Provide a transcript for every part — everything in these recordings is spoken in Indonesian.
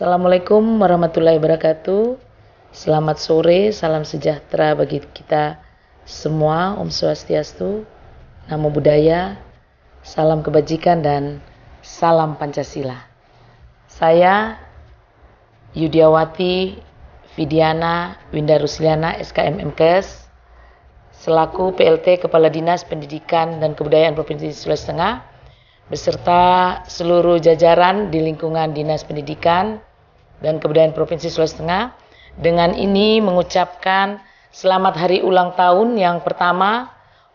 Assalamualaikum warahmatullahi wabarakatuh. Selamat sore, salam sejahtera bagi kita semua. Om Swastiastu, Namo Buddhaya, salam kebajikan dan salam Pancasila. Saya Yudiawati Vidiana Windarusliana SKM MKS selaku PLT Kepala Dinas Pendidikan dan Kebudayaan Provinsi Sulawesi Tengah beserta seluruh jajaran di lingkungan Dinas Pendidikan dan Kebudayaan Provinsi Sulawesi Tengah dengan ini mengucapkan selamat hari ulang tahun yang pertama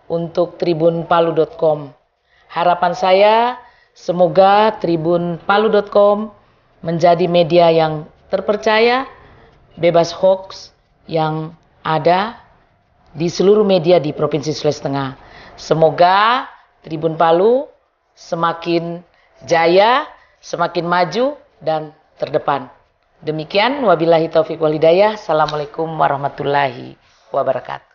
untuk tribunpalu.com. Harapan saya semoga tribunpalu.com menjadi media yang terpercaya, bebas hoax yang ada di seluruh media di Provinsi Sulawesi Tengah. Semoga Tribun Palu semakin jaya, semakin maju dan terdepan. Demikian wabillahi taufiq wal hidayah. Assalamualaikum warahmatullahi wabarakatuh.